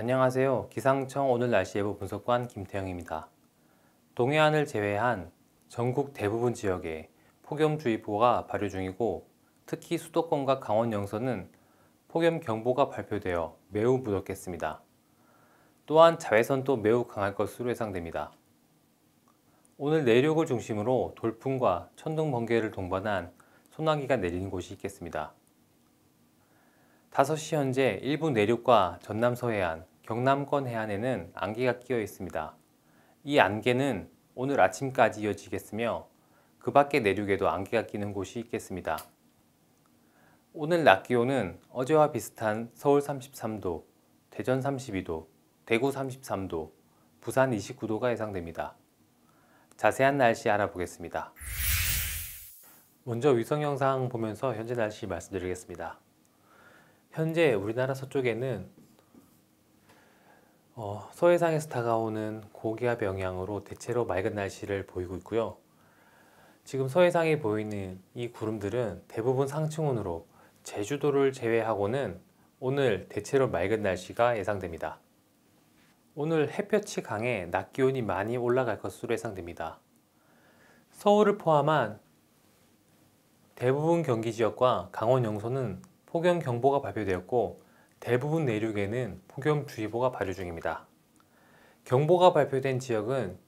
안녕하세요. 기상청 오늘 날씨 예보 분석관 김태영입니다. 동해안을 제외한 전국 대부분 지역에 폭염주의보가 발효 중이고 특히 수도권과 강원 영서는 폭염경보가 발표되어 매우 무덥겠습니다. 또한 자외선도 매우 강할 것으로 예상됩니다. 오늘 내륙을 중심으로 돌풍과 천둥 번개를 동반한 소나기가 내리는 곳이 있겠습니다. 5시 현재 일부 내륙과 전남 서해안, 경남권 해안에는 안개가 끼어 있습니다. 이 안개는 오늘 아침까지 이어지겠으며 그 밖의 내륙에도 안개가 끼는 곳이 있겠습니다. 오늘 낮 기온은 어제와 비슷한 서울 33도, 대전 32도, 대구 33도, 부산 29도가 예상됩니다. 자세한 날씨 알아보겠습니다. 먼저 위성 영상 보면서 현재 날씨 말씀드리겠습니다. 현재 우리나라 서쪽에는 어, 서해상에서 다가오는 고기압 영향으로 대체로 맑은 날씨를 보이고 있고요. 지금 서해상에 보이는 이 구름들은 대부분 상층운으로 제주도를 제외하고는 오늘 대체로 맑은 날씨가 예상됩니다. 오늘 햇볕이 강해 낮 기온이 많이 올라갈 것으로 예상됩니다. 서울을 포함한 대부분 경기 지역과 강원 영서는 폭염경보가 발표되었고 대부분 내륙에는 폭염주의보가 발효 중입니다. 경보가 발표된 지역은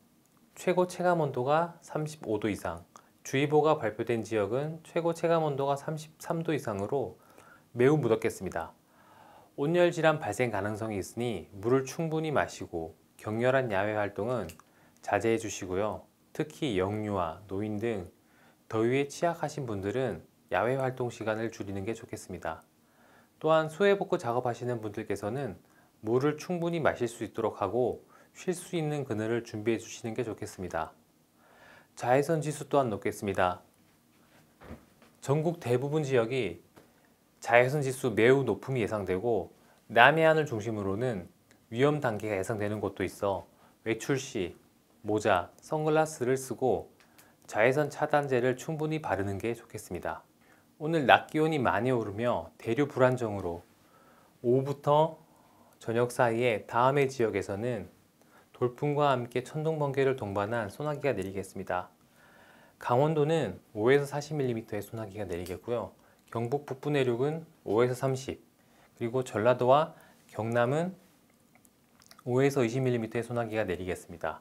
최고 체감온도가 35도 이상, 주의보가 발표된 지역은 최고 체감온도가 33도 이상으로 매우 무덥겠습니다. 온열 질환 발생 가능성이 있으니 물을 충분히 마시고 격렬한 야외 활동은 자제해 주시고요. 특히 영유아, 노인 등 더위에 취약하신 분들은 야외 활동 시간을 줄이는 게 좋겠습니다. 또한 수해 복구 작업하시는 분들께서는 물을 충분히 마실 수 있도록 하고 쉴 수 있는 그늘을 준비해 주시는 게 좋겠습니다. 자외선 지수 또한 높겠습니다. 전국 대부분 지역이 자외선 지수 매우 높음이 예상되고 남해안을 중심으로는 위험 단계가 예상되는 곳도 있어 외출 시 모자, 선글라스를 쓰고 자외선 차단제를 충분히 바르는 게 좋겠습니다. 오늘 낮 기온이 많이 오르며 대류 불안정으로 오후부터 저녁 사이에 다음해 지역에서는 돌풍과 함께 천둥 번개를 동반한 소나기가 내리겠습니다. 강원도는 5에서 40mm의 소나기가 내리겠고요. 경북 북부 내륙은 5에서 30, 그리고 전라도와 경남은 5에서 20mm의 소나기가 내리겠습니다.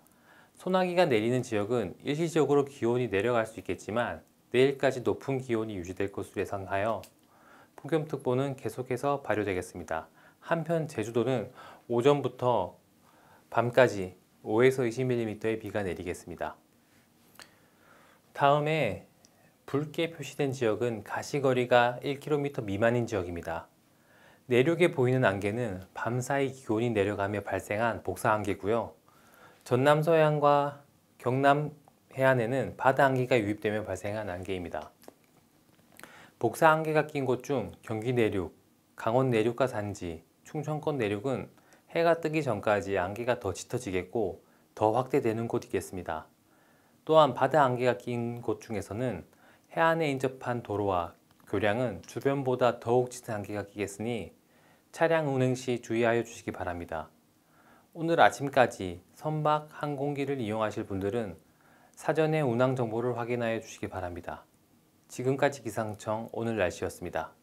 소나기가 내리는 지역은 일시적으로 기온이 내려갈 수 있겠지만 내일까지 높은 기온이 유지될 것으로 예상하여 폭염특보는 계속해서 발효되겠습니다. 한편 제주도는 오전부터 밤까지 5에서 20mm의 비가 내리겠습니다. 다음에 붉게 표시된 지역은 가시거리가 1km 미만인 지역입니다. 내륙에 보이는 안개는 밤사이 기온이 내려가며 발생한 복사안개고요. 전남 서해안과 경남 해안에는 바다 안개가 유입되며 발생한 안개입니다. 복사 안개가 낀 곳 중 경기 내륙, 강원 내륙과 산지, 충청권 내륙은 해가 뜨기 전까지 안개가 더 짙어지겠고 더 확대되는 곳이겠습니다. 또한 바다 안개가 낀 곳 중에서는 해안에 인접한 도로와 교량은 주변보다 더욱 짙은 안개가 끼겠으니 차량 운행 시 주의하여 주시기 바랍니다. 오늘 아침까지 선박 항공기를 이용하실 분들은 사전에 운항 정보를 확인하여 주시기 바랍니다. 지금까지 기상청 오늘 날씨였습니다.